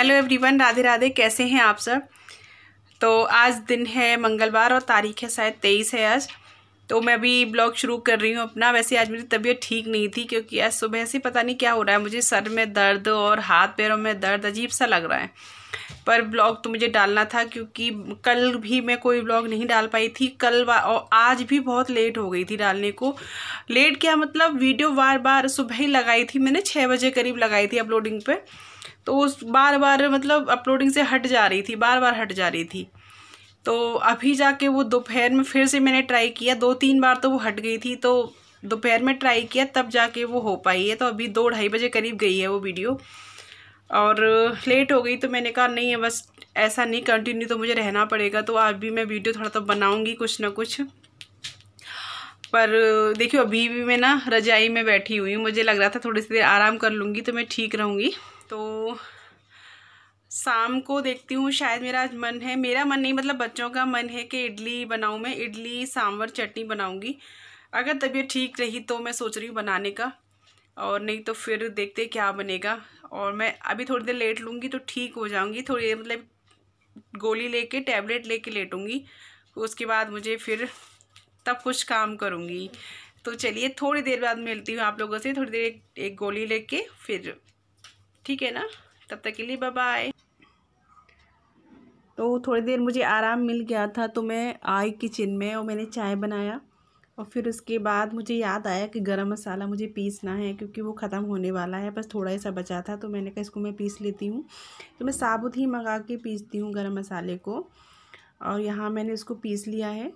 Hello everyone Radhe Radhe कैसे हैं आप सब तो आज दिन है मंगलवार और तारीख है शायद तेईस है आज तो मैं अभी ब्लॉग शुरू कर रही हूँ अपना वैसे आज मेरी तबीयत ठीक नहीं थी क्योंकि आज सुबह से पता नहीं क्या हो रहा है मुझे सर में दर्द और हाथ पैरों में दर्द अजीब सा लग रहा है पर ब्लॉग तो मुझे डालना था क्योंकि कल भी मैं कोई ब्लॉग नहीं डाल पाई थी कल और आज भी बहुत लेट हो गई थी डालने को लेट क्या मतलब वीडियो बार बार सुबह ही लगाई थी मैंने छः बजे करीब लगाई थी अपलोडिंग पर तो उस बार बार मतलब अपलोडिंग से हट जा रही थी बार बार हट जा रही थी तो अभी जाके वो दोपहर में फिर से मैंने ट्राई किया दो तीन बार तो वो हट गई थी तो दोपहर में ट्राई किया तब जाके वो हो पाई है तो अभी दो ढाई बजे करीब गई है वो वीडियो और लेट हो गई तो मैंने कहा नहीं है बस ऐसा नहीं कंटिन्यू तो मुझे रहना पड़ेगा तो आज भी मैं वीडियो थोड़ा तो बनाऊँगी कुछ ना कुछ पर देखियो अभी भी मैं ना रजाई में बैठी हुई हूँ मुझे लग रहा था थोड़ी सी देर आराम कर लूँगी तो मैं ठीक रहूँगी तो शाम को देखती हूँ शायद मेरा आज मन है मेरा मन नहीं मतलब बच्चों का मन है कि इडली बनाऊँ मैं इडली सांभर चटनी बनाऊँगी अगर तबीयत ठीक रही तो मैं सोच रही हूँ बनाने का और नहीं तो फिर देखते क्या बनेगा और मैं अभी थोड़ी देर लेट लूँगी तो ठीक हो जाऊँगी थोड़ी देर मतलब गोली लेके टैबलेट लेके लेटूँगी उसके बाद मुझे फिर तब कुछ काम करूँगी तो चलिए थोड़ी देर बाद मिलती हूँ आप लोगों से थोड़ी देर एक, एक गोली लेके फिर ठीक है ना तब तक के लिए बाय तो थोड़ी देर मुझे आराम मिल गया था तो मैं आई किचन में और मैंने चाय बनाया और फिर उसके बाद मुझे याद आया कि गरम मसाला मुझे पीसना है क्योंकि वो ख़त्म होने वाला है बस थोड़ा ही सा बचा था तो मैंने कहा इसको मैं पीस लेती हूँ तो मैं साबुत ही मंगा के पीसती हूँ गरम मसाले को और यहाँ मैंने इसको पीस लिया है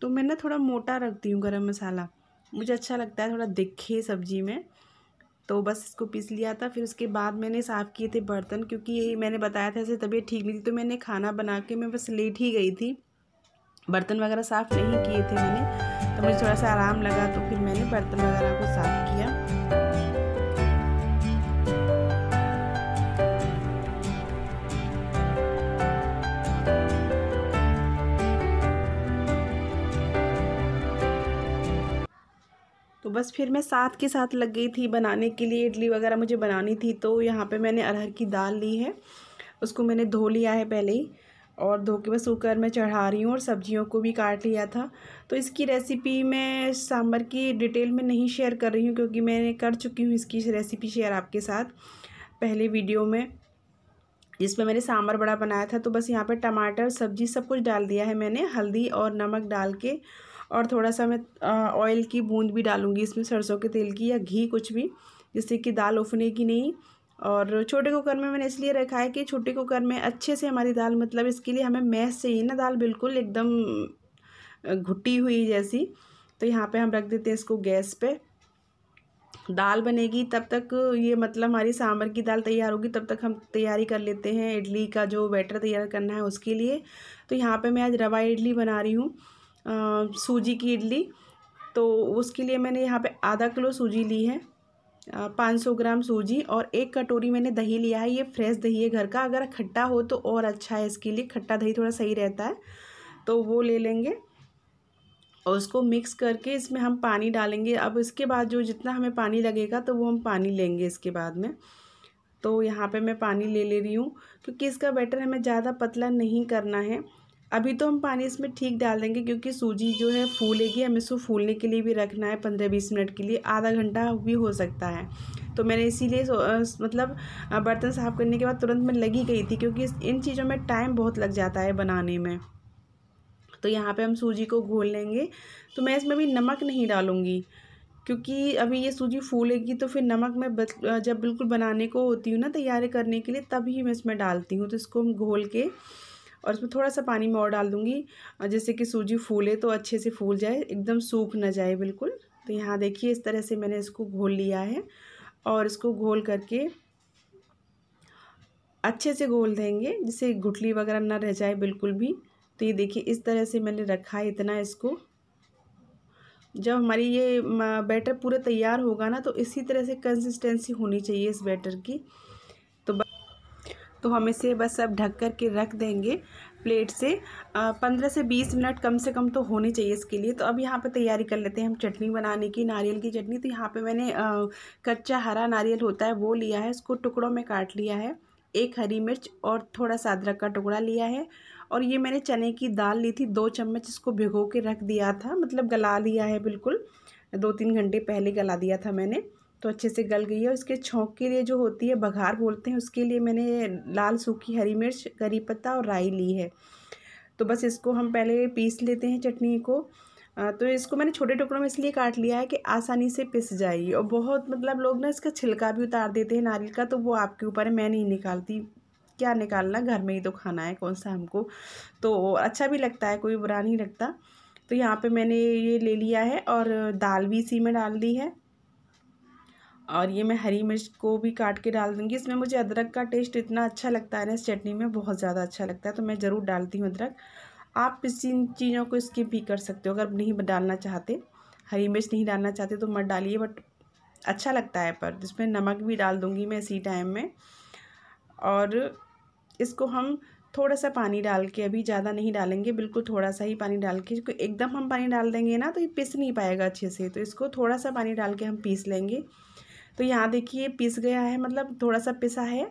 तो मैं ना थोड़ा मोटा रखती हूँ गरम मसाला मुझे अच्छा लगता है थोड़ा दिखे सब्ज़ी में तो बस इसको पीस लिया था फिर उसके बाद मैंने साफ़ किए थे बर्तन क्योंकि यही मैंने बताया था ऐसे तबीयत ठीक नहीं थी तो मैंने खाना बना के मैं बस लेट ही गई थी बर्तन वगैरह साफ़ नहीं किए थे मैंने तो मुझे थोड़ा सा आराम लगा तो फिर मैंने बर्तन वगैरह को साफ़ किया तो बस फिर मैं साथ के साथ लग गई थी बनाने के लिए इडली वगैरह मुझे बनानी थी तो यहाँ पे मैंने अरहर की दाल ली है उसको मैंने धो लिया है पहले ही और धो के बस कुकर में चढ़ा रही हूँ और सब्जियों को भी काट लिया था तो इसकी रेसिपी मैं सांभर की डिटेल में नहीं शेयर कर रही हूँ क्योंकि मैंने कर चुकी हूँ इसकी रेसिपी शेयर आपके साथ पहले वीडियो में जिसमें मैंने सांभर बड़ा बनाया था तो बस यहाँ पर टमाटर सब्जी सब कुछ डाल दिया है मैंने हल्दी और नमक डाल के और थोड़ा सा मैं ऑयल की बूंद भी डालूँगी इसमें सरसों के तेल की या घी कुछ भी जिससे कि दाल उफने की नहीं और छोटे कुकर में मैंने इसलिए रखा है कि छोटे कुकर में अच्छे से हमारी दाल मतलब इसके लिए हमें मैस चाहिए ना दाल बिल्कुल एकदम घुटी हुई जैसी तो यहाँ पे हम रख देते हैं इसको गैस पे दाल बनेगी तब तक ये मतलब हमारी सांभर की दाल तैयार होगी तब तक हम तैयारी कर लेते हैं इडली का जो बैटर तैयार करना है उसके लिए तो यहाँ पे मैं आज रवा इडली बना रही हूँ सूजी की इडली तो उसके लिए मैंने यहाँ पे आधा किलो सूजी ली है पाँच सौ ग्राम सूजी और एक कटोरी मैंने दही लिया है ये फ्रेश दही है घर का अगर खट्टा हो तो और अच्छा है इसके लिए खट्टा दही थोड़ा सही रहता है तो वो ले लेंगे और उसको मिक्स करके इसमें हम पानी डालेंगे अब इसके बाद जो जितना हमें पानी लगेगा तो वो हम पानी लेंगे इसके बाद में तो यहाँ पे मैं पानी ले ले रही हूँ क्योंकि इसका बैटर हमें ज़्यादा पतला नहीं करना है अभी तो हम पानी इसमें ठीक डाल देंगे क्योंकि सूजी जो है फूलेगी हमें इसको फूलने के लिए भी रखना है पंद्रह बीस मिनट के लिए आधा घंटा भी हो सकता है तो मैंने इसीलिए मतलब बर्तन साफ़ करने के बाद तुरंत मैं लगी गई थी क्योंकि इन चीज़ों में टाइम बहुत लग जाता है बनाने में तो यहाँ पे हम सूजी को घोल लेंगे तो मैं इसमें भी नमक नहीं डालूँगी क्योंकि अभी ये सूजी फूलेगी तो फिर नमक मैं जब बिल्कुल बनाने को होती हूँ ना तैयारी करने के लिए तभी मैं इसमें डालती हूँ तो इसको हम घोल के और इसमें थोड़ा सा पानी मैं और डाल दूँगी जैसे कि सूजी फूले तो अच्छे से फूल जाए एकदम सूख ना जाए बिल्कुल तो यहाँ देखिए इस तरह से मैंने इसको घोल लिया है और इसको घोल करके अच्छे से घोल देंगे जिससे गुठली वगैरह ना रह जाए बिल्कुल भी तो ये देखिए इस तरह से मैंने रखा है इतना इसको जब हमारी ये बैटर पूरा तैयार होगा ना तो इसी तरह से कंसिस्टेंसी होनी चाहिए इस बैटर की तो हम इसे बस अब ढक कर के रख देंगे प्लेट से पंद्रह से बीस मिनट कम से कम तो होने चाहिए इसके लिए तो अब यहाँ पे तैयारी कर लेते हैं हम चटनी बनाने की नारियल की चटनी तो यहाँ पे मैंने आ, कच्चा हरा नारियल होता है वो लिया है उसको टुकड़ों में काट लिया है एक हरी मिर्च और थोड़ा सा अदरक का टुकड़ा लिया है और ये मैंने चने की दाल ली थी दो चम्मच इसको भिगो के रख दिया था मतलब गला लिया है बिल्कुल दो तीन घंटे पहले गला दिया था मैंने तो अच्छे से गल गई है उसके छोंक के लिए जो होती है बघार बोलते हैं उसके लिए मैंने लाल सूखी हरी मिर्च करी पत्ता और राई ली है तो बस इसको हम पहले पीस लेते हैं चटनी को तो इसको मैंने छोटे टुकड़ों में इसलिए काट लिया है कि आसानी से पिस जाएगी और बहुत मतलब लोग ना इसका छिलका भी उतार देते हैं नारियल का तो वो आपके ऊपर है मैं नहीं निकालती क्या निकालना घर में ही तो खाना है कौन सा हमको तो अच्छा भी लगता है कोई बुरा नहीं लगता तो यहाँ पे मैंने ये ले लिया है और दाल भी इसी में डाल दी है और ये मैं हरी मिर्च को भी काट के डाल दूँगी इसमें मुझे अदरक का टेस्ट इतना अच्छा लगता है ना इस चटनी में बहुत ज़्यादा अच्छा लगता है तो मैं ज़रूर डालती हूँ अदरक आप इस चीज़ों को स्किप भी कर सकते हो अगर नहीं डालना चाहते हरी मिर्च नहीं डालना चाहते तो मत डालिए बट अच्छा लगता है पर इसमें नमक भी डाल दूँगी मैं इसी टाइम में और इसको हम थोड़ा सा पानी डाल के अभी ज़्यादा नहीं डालेंगे बिल्कुल थोड़ा सा ही पानी डाल के इसको एकदम हम पानी डाल देंगे ना तो ये पीस नहीं पाएगा अच्छे से तो इसको थोड़ा सा पानी डाल के हम पीस लेंगे तो यहाँ देखिए पिस गया है मतलब थोड़ा सा पिसा है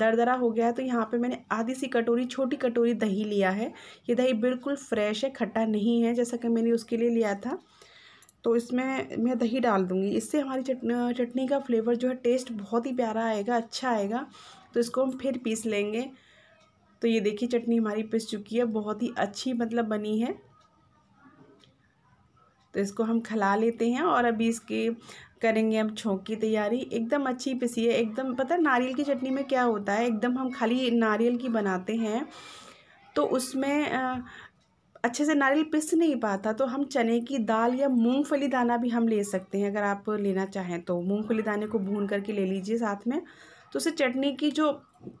दरदरा हो गया है तो यहाँ पे मैंने आधी सी कटोरी छोटी कटोरी दही लिया है ये दही बिल्कुल फ्रेश है खट्टा नहीं है जैसा कि मैंने उसके लिए लिया था तो इसमें मैं दही डाल दूँगी इससे हमारी चटनी का फ्लेवर जो है टेस्ट बहुत ही प्यारा आएगा अच्छा आएगा तो इसको हम फिर पीस लेंगे तो ये देखिए चटनी हमारी पिस चुकी है बहुत ही अच्छी मतलब बनी है तो इसको हम खिला लेते हैं और अभी इसके करेंगे हम छोंक की तैयारी एकदम अच्छी पिसी है एकदम पता है नारियल की चटनी में क्या होता है एकदम हम खाली नारियल की बनाते हैं तो उसमें अच्छे से नारियल पिस नहीं पाता तो हम चने की दाल या मूंगफली दाना भी हम ले सकते हैं अगर आप लेना चाहें तो मूंगफली दाने को भून करके ले लीजिए साथ में तो उससे चटनी की जो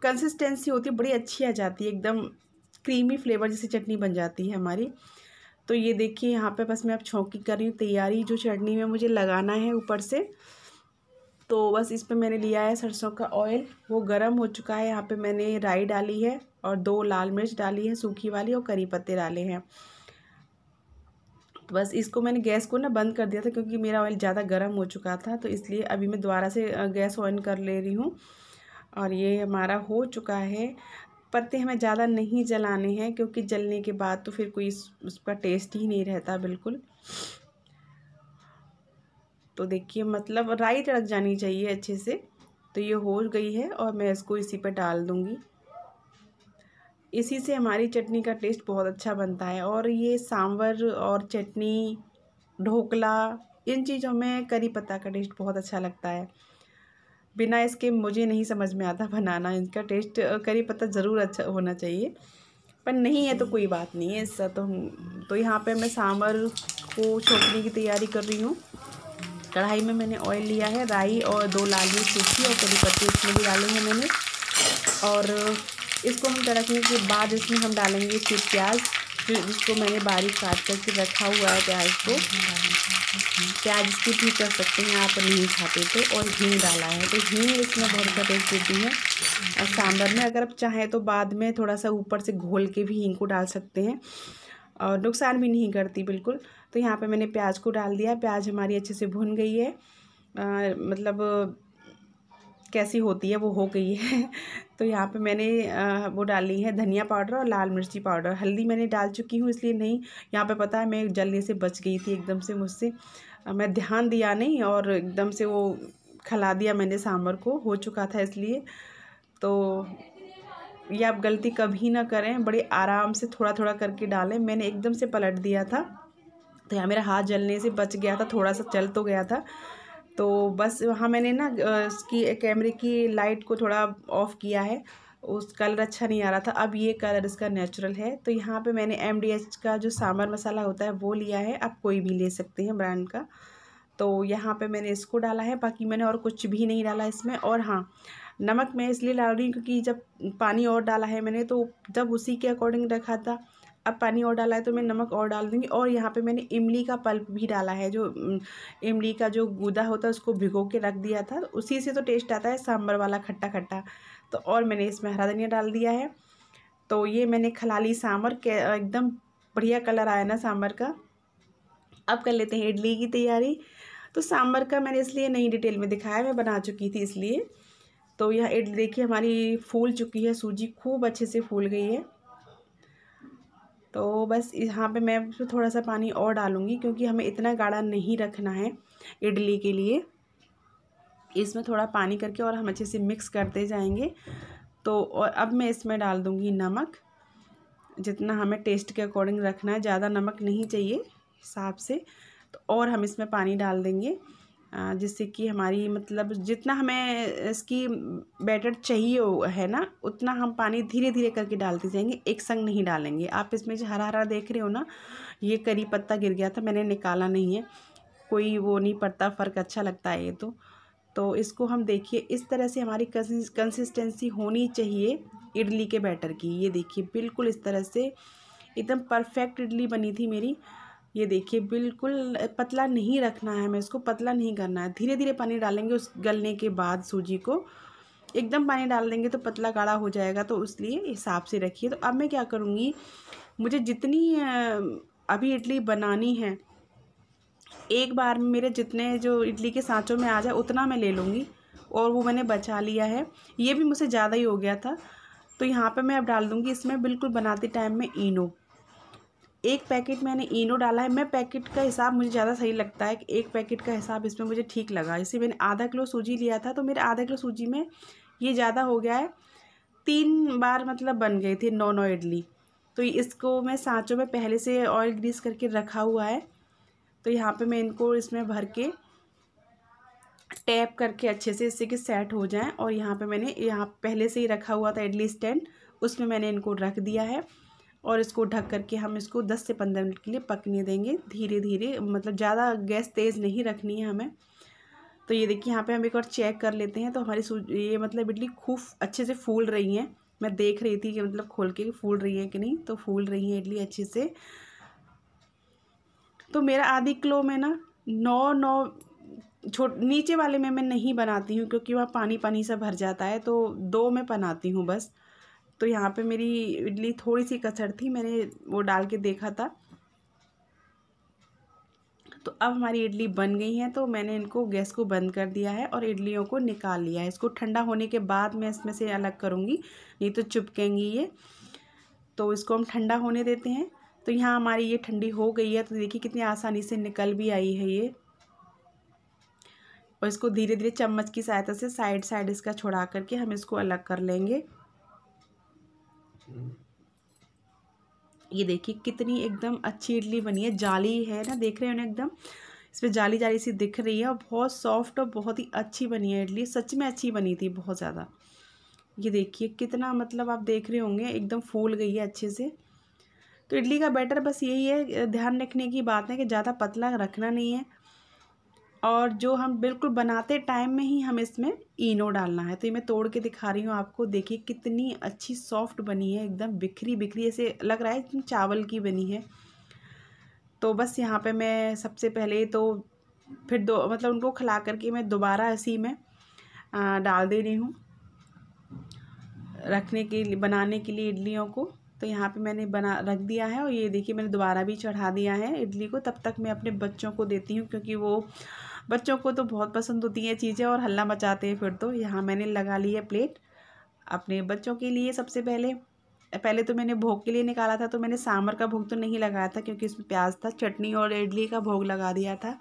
कंसिस्टेंसी होती है बड़ी अच्छी आ जाती है एकदम क्रीमी फ्लेवर जैसी चटनी बन जाती है हमारी तो ये देखिए यहाँ पे बस मैं अब छौकी कर रही हूँ तैयारी जो चटनी में मुझे लगाना है ऊपर से तो बस इस पर मैंने लिया है सरसों का ऑयल वो गर्म हो चुका है यहाँ पे मैंने राई डाली है और दो लाल मिर्च डाली है सूखी वाली और करी पत्ते डाले हैं तो बस इसको मैंने गैस को ना बंद कर दिया था क्योंकि मेरा ऑयल ज़्यादा गर्म हो चुका था तो इसलिए अभी मैं दोबारा से गैस ऑन कर ले रही हूँ और ये हमारा हो चुका है पत्ते हमें ज़्यादा नहीं जलाने हैं क्योंकि जलने के बाद तो फिर कोई उसका टेस्ट ही नहीं रहता बिल्कुल तो देखिए मतलब राई तड़क जानी चाहिए अच्छे से तो ये हो गई है और मैं इसको इसी पर डाल दूँगी इसी से हमारी चटनी का टेस्ट बहुत अच्छा बनता है और ये सांवर और चटनी ढोकला इन चीज़ों में करी पत्ता का टेस्ट बहुत अच्छा लगता है बिना इसके मुझे नहीं समझ में आता बनाना इनका टेस्ट करी पत्ता ज़रूर अच्छा होना चाहिए पर नहीं है तो कोई बात नहीं है इसका तो हम तो यहाँ पे मैं सांभर को छोकने की तैयारी कर रही हूँ कढ़ाई में मैंने ऑयल लिया है राई और दो लाल सूखी और कड़ी पत्ते इसमें भी डाले हैं मैंने और इसको हम तड़कने के बाद इसमें हम डालेंगे फिर प्याज फिर जिसको मैंने बारीक काट करके रखा हुआ है प्याज को प्याज स्किप भी कर सकते हैं आप नहीं खाते तो और हींग डाला है तो हींग इसमें बहुत ज़्यादा देती है और सांभर में अगर आप चाहें तो बाद में थोड़ा सा ऊपर से घोल के भी हींग को डाल सकते हैं और नुकसान भी नहीं करती बिल्कुल तो यहाँ पे मैंने प्याज को डाल दिया प्याज हमारी अच्छे से भुन गई है आ, मतलब कैसी होती है वो हो गई है तो यहाँ पे मैंने वो डाली है धनिया पाउडर और लाल मिर्ची पाउडर हल्दी मैंने डाल चुकी हूँ इसलिए नहीं यहाँ पे पता है मैं जलने से बच गई थी एकदम से मुझसे मैं ध्यान दिया नहीं और एकदम से वो खला दिया मैंने सांभर को हो चुका था इसलिए तो ये आप गलती कभी ना करें बड़े आराम से थोड़ा थोड़ा करके डालें मैंने एकदम से पलट दिया था तो यहाँ मेरा हाथ जलने से बच गया था थोड़ा सा चल तो गया था तो बस वहाँ मैंने ना इसकी कैमरे की लाइट को थोड़ा ऑफ़ किया है उस कलर अच्छा नहीं आ रहा था अब ये कलर इसका नेचुरल है तो यहाँ पे मैंने एम का जो सांभर मसाला होता है वो लिया है आप कोई भी ले सकते हैं ब्रांड का तो यहाँ पे मैंने इसको डाला है बाकी मैंने और कुछ भी नहीं डाला इसमें और हाँ नमक मैं इसलिए डाल रही हूँ क्योंकि जब पानी और डाला है मैंने तो जब उसी के अकॉर्डिंग रखा था अब पानी और डाला है तो मैं नमक और डाल दूँगी और यहाँ पे मैंने इमली का पल्प भी डाला है जो इमली का जो गूदा होता है उसको भिगो के रख दिया था उसी से तो टेस्ट आता है सांभर वाला खट्टा खट्टा तो और मैंने इसमें हरा धनिया डाल दिया है तो ये मैंने खलाली सांभर के एकदम बढ़िया कलर आया ना सांभर का अब कर लेते हैं इडली की तैयारी तो सांभर का मैंने इसलिए नहीं डिटेल में दिखाया मैं बना चुकी थी इसलिए तो यह इडली देखिए हमारी फूल चुकी है सूजी खूब अच्छे से फूल गई है तो बस यहाँ पे मैं उसमें थोड़ा सा पानी और डालूँगी क्योंकि हमें इतना गाढ़ा नहीं रखना है इडली के लिए इसमें थोड़ा पानी करके और हम अच्छे से मिक्स करते जाएंगे तो और अब मैं इसमें डाल दूँगी नमक जितना हमें टेस्ट के अकॉर्डिंग रखना है ज़्यादा नमक नहीं चाहिए हिसाब से तो और हम इसमें पानी डाल देंगे जिससे कि हमारी मतलब जितना हमें इसकी बैटर चाहिए है ना उतना हम पानी धीरे धीरे करके डालते जाएंगे एक संग नहीं डालेंगे आप इसमें जो हरा हरा देख रहे हो ना ये करी पत्ता गिर गया था मैंने निकाला नहीं है कोई वो नहीं पड़ता फ़र्क अच्छा लगता है ये तो तो इसको हम देखिए इस तरह से हमारी कंसिस्टेंसी होनी चाहिए इडली के बैटर की ये देखिए बिल्कुल इस तरह से एकदम परफेक्ट इडली बनी थी मेरी ये देखिए बिल्कुल पतला नहीं रखना है हमें इसको पतला नहीं करना है धीरे धीरे पानी डालेंगे उस गलने के बाद सूजी को एकदम पानी डाल देंगे तो पतला गाढ़ा हो जाएगा तो इसलिए हिसाब से रखिए तो अब मैं क्या करूँगी मुझे जितनी अभी इडली बनानी है एक बार में मेरे जितने जो इडली के सांचों में आ जाए उतना मैं ले लूँगी और वो मैंने बचा लिया है ये भी मुझसे ज़्यादा ही हो गया था तो यहाँ पे मैं अब डाल दूँगी इसमें बिल्कुल बनाते टाइम में इनो एक पैकेट मैंने इनो डाला है मैं पैकेट का हिसाब मुझे ज़्यादा सही लगता है कि एक पैकेट का हिसाब इसमें मुझे ठीक लगा जैसे मैंने आधा किलो सूजी लिया था तो मेरे आधा किलो सूजी में ये ज़्यादा हो गया है तीन बार मतलब बन गई थी नौ नौ इडली तो इसको मैं सांचों में पहले से ऑयल ग्रीस करके रखा हुआ है तो यहाँ पर मैं इनको इसमें भर के टैप करके अच्छे से इससे कि सेट हो जाएँ और यहाँ पर मैंने यहाँ पहले से ही रखा हुआ था इडली स्टैंड उसमें मैंने इनको रख दिया है और इसको ढक करके हम इसको दस से पंद्रह मिनट के लिए पकने देंगे धीरे धीरे मतलब ज़्यादा गैस तेज़ नहीं रखनी है हमें तो ये देखिए यहाँ पे हम एक बार चेक कर लेते हैं तो हमारी ये मतलब इडली खूब अच्छे से फूल रही हैं मैं देख रही थी कि मतलब खोल के फूल रही है कि नहीं तो फूल रही है इडली अच्छे से तो मेरा आधी किलो में ना नौ नौ छोट नीचे वाले में मैं नहीं बनाती हूँ क्योंकि वहाँ पानी पानी सा भर जाता है तो दो में बनाती हूँ बस तो यहाँ पे मेरी इडली थोड़ी सी कसर थी मैंने वो डाल के देखा था तो अब हमारी इडली बन गई है तो मैंने इनको गैस को बंद कर दिया है और इडलियों को निकाल लिया है इसको ठंडा होने के बाद मैं इसमें से अलग करूँगी नहीं तो चुपकेंगी ये तो इसको हम ठंडा होने देते हैं तो यहाँ हमारी ये ठंडी हो गई है तो देखिए कितनी आसानी से निकल भी आई है ये और इसको धीरे धीरे चम्मच की सहायता से साइड साइड इसका छुड़ा करके हम इसको अलग कर लेंगे ये देखिए कितनी एकदम अच्छी इडली बनी है जाली है ना देख रहे ना एकदम इस पर जाली जाली सी दिख रही है और बहुत सॉफ्ट और बहुत ही अच्छी बनी है इडली सच में अच्छी बनी थी बहुत ज़्यादा ये देखिए कितना मतलब आप देख रहे होंगे एकदम फूल गई है अच्छे से तो इडली का बैटर बस यही है ध्यान रखने की बात है कि ज़्यादा पतला रखना नहीं है और जो हम बिल्कुल बनाते टाइम में ही हम इसमें इनो डालना है तो ये मैं तोड़ के दिखा रही हूँ आपको देखिए कितनी अच्छी सॉफ्ट बनी है एकदम बिखरी बिखरी ऐसे लग रहा है चावल की बनी है तो बस यहाँ पे मैं सबसे पहले तो फिर दो मतलब उनको खिला करके मैं दोबारा इसी में आ, डाल दे रही हूँ रखने के लिए बनाने के लिए इडलियों को तो यहाँ पे मैंने बना रख दिया है और ये देखिए मैंने दोबारा भी चढ़ा दिया है इडली को तब तक मैं अपने बच्चों को देती हूँ क्योंकि वो बच्चों को तो बहुत पसंद होती हैं चीज़ें और हल्ला मचाते हैं फिर तो यहाँ मैंने लगा ली है प्लेट अपने बच्चों के लिए सबसे पहले पहले तो मैंने भोग के लिए निकाला था तो मैंने सांभर का भोग तो नहीं लगाया था क्योंकि उसमें प्याज था चटनी और इडली का भोग लगा दिया था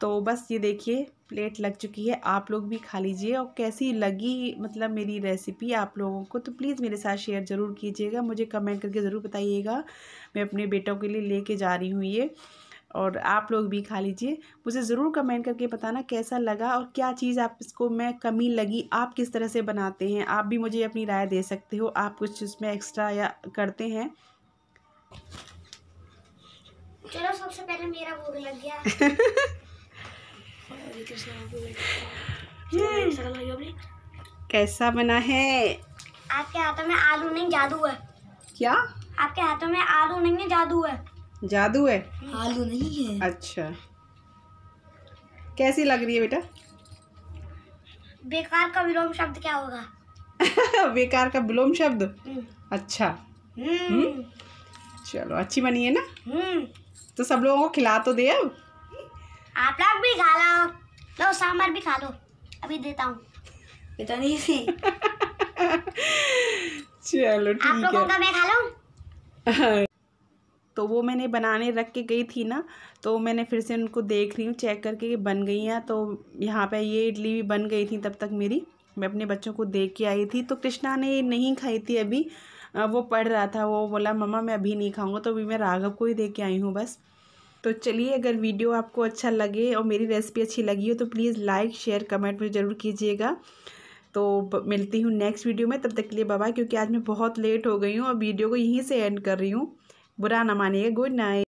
तो बस ये देखिए प्लेट लग चुकी है आप लोग भी खा लीजिए और कैसी लगी मतलब मेरी रेसिपी आप लोगों को तो प्लीज़ मेरे साथ शेयर ज़रूर कीजिएगा मुझे कमेंट करके ज़रूर बताइएगा मैं अपने बेटों के लिए लेके जा रही हूँ ये और आप लोग भी खा लीजिए मुझे ज़रूर कमेंट करके बताना कैसा लगा और क्या चीज़ आप इसको मैं कमी लगी आप किस तरह से बनाते हैं आप भी मुझे अपनी राय दे सकते हो आप कुछ इसमें एक्स्ट्रा या करते हैं चलो सबसे पहले मेरा भूख लग गया हम्म। कैसा बना है आपके हाथों में आलू नहीं जादू है क्या आपके हाथों में आलू नहीं है जादू है जादू है आलू नहीं है अच्छा कैसी लग रही है बेटा बेकार का विलोम शब्द क्या होगा बेकार का विलोम शब्द हम्म। अच्छा हम्म। हम्म। चलो अच्छी बनी है ना तो सब लोगों को खिला तो दे अब आप लोग भी खा लो लो सांभर भी खा लो अभी देता हूँ बेटा नहीं सी चलो ठीक है आप लोगों का मैं खा लूँ तो वो मैंने बनाने रख के गई थी ना तो मैंने फिर से उनको देख रही हूँ चेक करके कि बन गई हैं तो यहाँ पे ये इडली भी बन गई थी तब तक मेरी मैं अपने बच्चों को देख के आई थी तो कृष्णा ने नहीं खाई थी अभी वो पढ़ रहा था वो बोला मम्मा मैं अभी नहीं खाऊँगा तो अभी मैं राघव को ही दे के आई हूँ बस तो चलिए अगर वीडियो आपको अच्छा लगे और मेरी रेसिपी अच्छी लगी हो तो प्लीज़ लाइक शेयर कमेंट में ज़रूर कीजिएगा तो मिलती हूँ नेक्स्ट वीडियो में तब तक के लिए बाबा क्योंकि आज मैं बहुत लेट हो गई हूँ और वीडियो को यहीं से एंड कर रही हूँ Burana mania, good night.